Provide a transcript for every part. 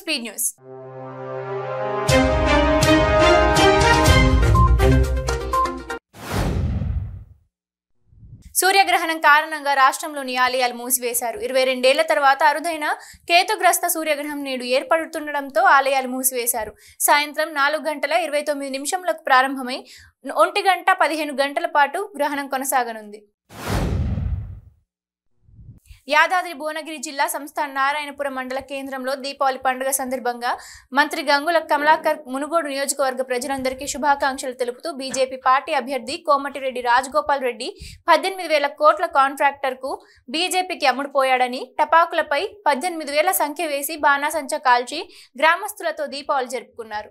speed news సూర్యగ్రహణం కారణంగా రాష్ట్రంలోని ఆలయాలు మూసివేశారు ఇరవై రెండేళ్ల తర్వాత అరుదైన కేతుగ్రస్త సూర్యగ్రహణం నేడు ఏర్పడుతుండటంతో ఆలయాలు మూసివేశారు సాయంత్రం నాలుగు గంటల ఇరవై తొమ్మిది నిమిషంలకు ప్రారంభమై ఒంటి గంట పదిహేను గంటల పాటు గ్రహణం కొనసాగనుంది యాదాద్రి భువనగిరి జిల్లా సంస్థ నారాయణపురం మండల కేంద్రంలో దీపావళి పండుగ సందర్భంగా మంత్రి గంగుల కమలాకర్ మునుగోడు నియోజకవర్గ ప్రజలందరికీ శుభాకాంక్షలు తెలుపుతూ బీజేపీ పార్టీ అభ్యర్థి కోమటిరెడ్డి రాజగోపాల్ రెడ్డి పద్దెనిమిది వేల కోట్ల కాంట్రాక్టర్కు బీజేపీకి అమ్ముడుపోయాడని టపాకులపై పద్దెనిమిది వేల సంఖ్య వేసి బాణాసంచ కాల్చి గ్రామస్తులతో దీపావళి జరుపుకున్నారు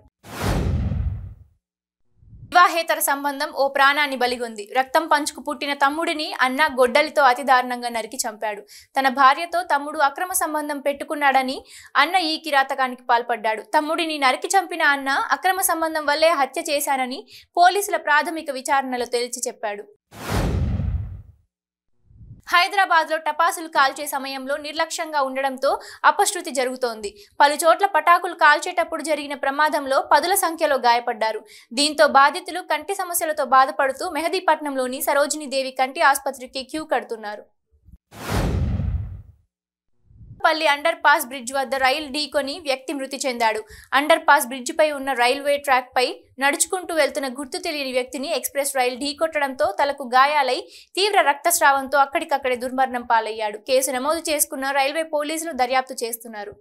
వివాహేతర సంబంధం ఓ ప్రాణాన్ని బలిగొంది రక్తం పంచుకు పుట్టిన తమ్ముడిని అన్న గొడ్డలితో అతి దారుణంగా నరికి చంపాడు తన భార్యతో తమ్ముడు అక్రమ సంబంధం పెట్టుకున్నాడని అన్న ఈ కిరాతకానికి పాల్పడ్డాడు తమ్ముడిని నరికి చంపిన అన్న అక్రమ సంబంధం వల్లే హత్య చేశానని పోలీసుల ప్రాథమిక విచారణలో తేల్చి చెప్పాడు హైదరాబాద్లో టపాసులు కాల్చే సమయంలో నిర్లక్ష్యంగా ఉండడంతో అపశృతి జరుగుతోంది పలుచోట్ల పటాకులు కాల్చేటప్పుడు జరిగిన ప్రమాదంలో పదుల సంఖ్యలో గాయపడ్డారు దీంతో బాధితులు కంటి సమస్యలతో బాధపడుతూ మెహదీపట్నంలోని సరోజినీదేవి కంటి ఆసుపత్రికి క్యూ కడుతున్నారు పల్లి అండర్ పాస్ బ్రిడ్జ్ వద్ద రైలు ఢీకొని వ్యక్తి మృతి చెందాడు అండర్ పాస్ బ్రిడ్జిపై ఉన్న రైల్వే ట్రాక్ పై నడుచుకుంటూ వెళ్తున్న గుర్తు తెలియని వ్యక్తిని ఎక్స్ప్రెస్ రైలు ఢీకొట్టడంతో తలకు గాయాలై తీవ్ర రక్తస్రావంతో అక్కడికక్కడే దుర్మరణం పాలయ్యాడు కేసు నమోదు చేసుకున్న రైల్వే పోలీసులు దర్యాప్తు చేస్తున్నారు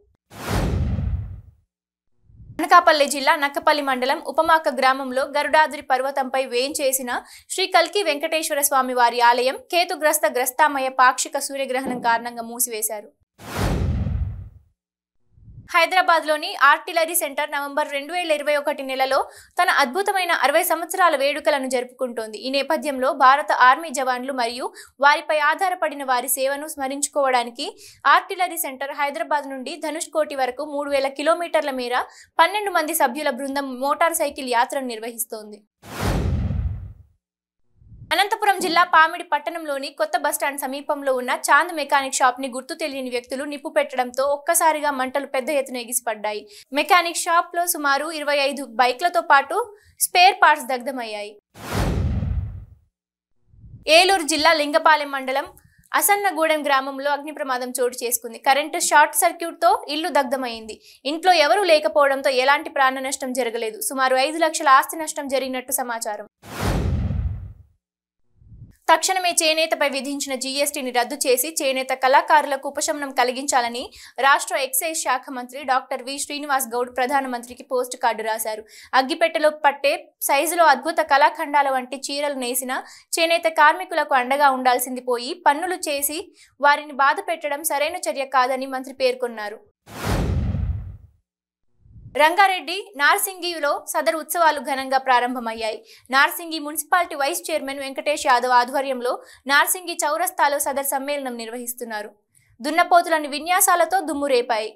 అనకాపల్లి జిల్లా నక్కపల్లి మండలం ఉపమాక గ్రామంలో గరుడాద్రి పర్వతంపై వేయించేసిన శ్రీ కల్కి వెంకటేశ్వర స్వామి వారి ఆలయం కేతుగ్రస్త గ్రస్తామయ పాక్షిక సూర్యగ్రహణం కారణంగా మూసివేశారు హైదరాబాద్లోని ఆర్టిలరీ సెంటర్ నవంబర్ రెండు వేల ఇరవై ఒకటి నెలలో తన అద్భుతమైన అరవై సంవత్సరాల వేడుకలను జరుపుకుంటోంది ఈ నేపథ్యంలో భారత ఆర్మీ జవాన్లు మరియు వారిపై ఆధారపడిన వారి సేవను స్మరించుకోవడానికి ఆర్టిలరీ సెంటర్ హైదరాబాద్ నుండి ధనుష్ కోటి వరకు మూడు వేల కిలోమీటర్ల మేర పన్నెండు మంది సభ్యుల బృందం మోటార్ సైకిల్ యాత్రను నిర్వహిస్తోంది విజయనగరం జిల్లా పామిడి పట్టణంలోని కొత్త బస్టాండ్ సమీపంలో ఉన్న చాంద్ మెకానిక్ షాప్ ని గుర్తు తెలియని వ్యక్తులు నిప్పు పెట్టడంతో ఒక్కసారిగా మంటలు పెద్ద ఎత్తున ఎగిసిపడ్డాయి మెకానిక్ షాప్ లో సుమారు ఇరవై ఐదు బైక్లతో పాటు స్పేర్ పార్ట్స్ దగ్ధమయ్యాయి ఏలూరు జిల్లా లింగపాలెం మండలం అసన్నగూడెం గ్రామంలో అగ్ని ప్రమాదం చోటు చేసుకుంది కరెంటు షార్ట్ సర్క్యూట్తో ఇల్లు దగ్ధమైంది ఇంట్లో ఎవరూ లేకపోవడంతో ఎలాంటి ప్రాణ నష్టం జరగలేదు సుమారు ఐదు లక్షల ఆస్తి నష్టం జరిగినట్టు సమాచారం తక్షణమే చేనేతపై విధించిన జీఎస్టీని రద్దు చేసి చేనేత కళాకారులకు ఉపశమనం కలిగించాలని రాష్ట్ర ఎక్సైజ్ శాఖ మంత్రి డాక్టర్ వి శ్రీనివాస్ గౌడ్ ప్రధానమంత్రికి పోస్ట్ కార్డు రాశారు అగ్గిపెట్టెలో పట్టే సైజులో అద్భుత కళాఖండాల వంటి చీరలు నేసిన చేనేత కార్మికులకు అండగా ఉండాల్సింది పోయి పన్నులు చేసి వారిని బాధ పెట్టడం సరైన చర్య కాదని మంత్రి పేర్కొన్నారు రంగారెడ్డి నార్సింగిలో సదరు ఉత్సవాలు ఘనంగా ప్రారంభమయ్యాయి Narsingi municipality vice chairman Venkatesh Yadav ఆధ్వర్యంలో నార్సింగి చౌరస్తాలో సదరు సమ్మేళనం నిర్వహిస్తున్నారు దున్నపోతులని విన్యాసాలతో దుమ్మురేపాయి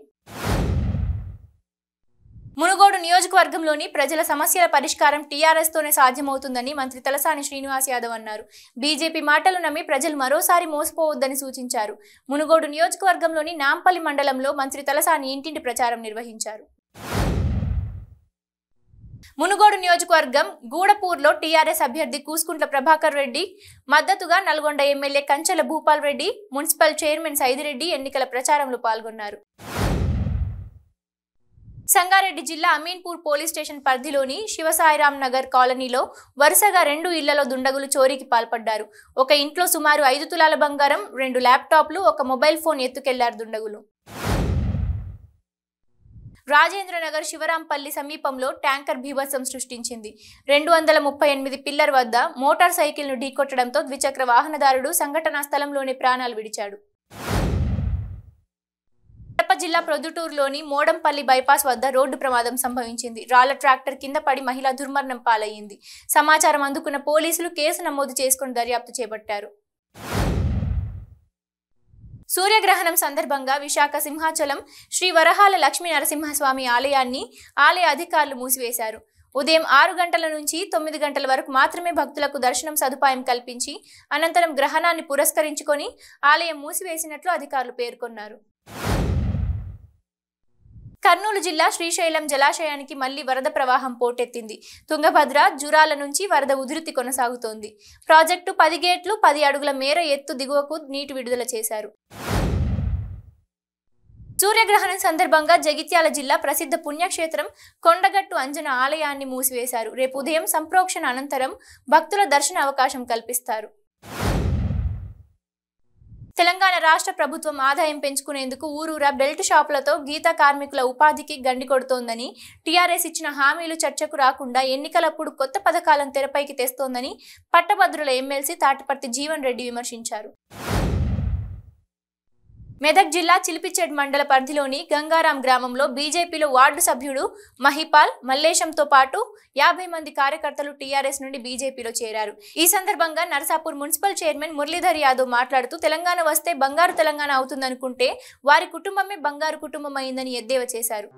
మునుగోడు నియోజకవర్గంలోని ప్రజల సమస్యల పరిష్కారం టీఆర్ఎస్తోనే సాధ్యమవుతుందని మంత్రి తలసాని శ్రీనివాస్ యాదవ్ అన్నారు బీజేపీ మాటలు నమ్మి ప్రజలు మరోసారి మోసపోవద్దని సూచించారు మునుగోడు నియోజకవర్గంలోని నాంపల్లి మండలంలో మంత్రి తలసాని ఇంటింటి ప్రచారం నిర్వహించారు మునుగోడు నియోజకవర్గం గూడపూర్లో టీఆర్ఎస్ అభ్యర్థి కూసుకుంట్ల ప్రభాకర్ రెడ్డి మద్దతుగా Nalgonda MLA Kanchela Bhupal Reddy municipal chairman Saidireddy ఎన్నికల ప్రచారంలో పాల్గొన్నారు సంగారెడ్డి జిల్లా అమీన్పూర్ పోలీస్ స్టేషన్ పరిధిలోని శివసాయిరాం నగర్ కాలనీలో వరుసగా రెండు ఇళ్లలో దుండగులు చోరీకి పాల్పడ్డారు ఒక ఇంట్లో సుమారు ఐదు తులాల బంగారం రెండు ల్యాప్టాప్లు ఒక మొబైల్ ఫోన్ ఎత్తుకెళ్లారు దుండగులు రాజేంద్రనగర్ శివరాంపల్లి సమీపంలో ట్యాంకర్ భీభత్సం సృష్టించింది రెండు వందల ముప్పై ఎనిమిది పిల్లర్ వద్ద మోటార్ సైకిల్ను ఢీకొట్టడంతో ద్విచక్ర వాహనదారుడు సంఘటనా స్థలంలోనే ప్రాణాలు విడిచాడు జిల్లా ప్రొద్దుటూరులోని మోడంపల్లి బైపాస్ వద్ద రోడ్డు ప్రమాదం సంభవించింది రాళ్ల ట్రాక్టర్ కింద పడి మహిళ దుర్మరణం పాలయ్యింది సమాచారం అందుకున్న పోలీసులు కేసు నమోదు చేసుకుని దర్యాప్తు చేపట్టారు సూర్యగ్రహణం సందర్భంగా విశాఖ సింహాచలం శ్రీ వరహాల లక్ష్మీ నరసింహస్వామి ఆలయాన్ని ఆలయ అధికారులు మూసివేశారు ఉదయం ఆరు గంటల నుంచి తొమ్మిది గంటల వరకు మాత్రమే భక్తులకు దర్శనం సదుపాయం కల్పించి అనంతరం గ్రహణాన్ని పురస్కరించుకొని ఆలయం మూసివేసినట్లు అధికారులు పేర్కొన్నారు కర్నూలు జిల్లా శ్రీశైలం జలాశయానికి మళ్లీ వరద ప్రవాహం పోటెత్తింది తుంగభద్ర జురాల నుంచి వరద ఉధృతి కొనసాగుతోంది ప్రాజెక్టు పది గేట్లు పది అడుగుల మేర ఎత్తు దిగువకు నీటి విడుదల చేశారు సూర్యగ్రహణం సందర్భంగా జగిత్యాల జిల్లా ప్రసిద్ధ పుణ్యక్షేత్రం కొండగట్టు అంజన ఆలయాన్ని మూసివేశారు రేపు ఉదయం సంప్రోక్షణ అనంతరం భక్తుల దర్శన అవకాశం కల్పిస్తారు తెలంగాణ రాష్ట్ర ప్రభుత్వం ఆదాయం పెంచుకునేందుకు ఊరూరా బెల్ట్ షాపులతో గీత కార్మికుల ఉపాధికి గండి కొడుతోందని టీఆర్ఎస్ ఇచ్చిన హామీలు చర్చకు రాకుండా ఎన్నికలప్పుడు కొత్త పథకాలను తెరపైకి తెస్తోందని పట్టభద్రుల ఎమ్మెల్సీ తాటిపర్తి జీవన్ రెడ్డి విమర్శించారు మెదక్ జిల్లా చిలిపిచెడ్ మండల పరిధిలోని గంగారాం గ్రామంలో బీజేపీలో వార్డు సభ్యుడు మహిపాల్ మల్లేశంతో పాటు యాభై మంది కార్యకర్తలు టీఆర్ఎస్ నుండి బీజేపీలో చేరారు ఈ సందర్భంగా నర్సాపూర్ మున్సిపల్ చైర్మన్ మురళీధర్ యాదవ్ మాట్లాడుతూ తెలంగాణ వస్తే బంగారు తెలంగాణ అవుతుందనుకుంటే వారి కుటుంబమే బంగారు కుటుంబం అయిందని ఎద్దేవా చేశారు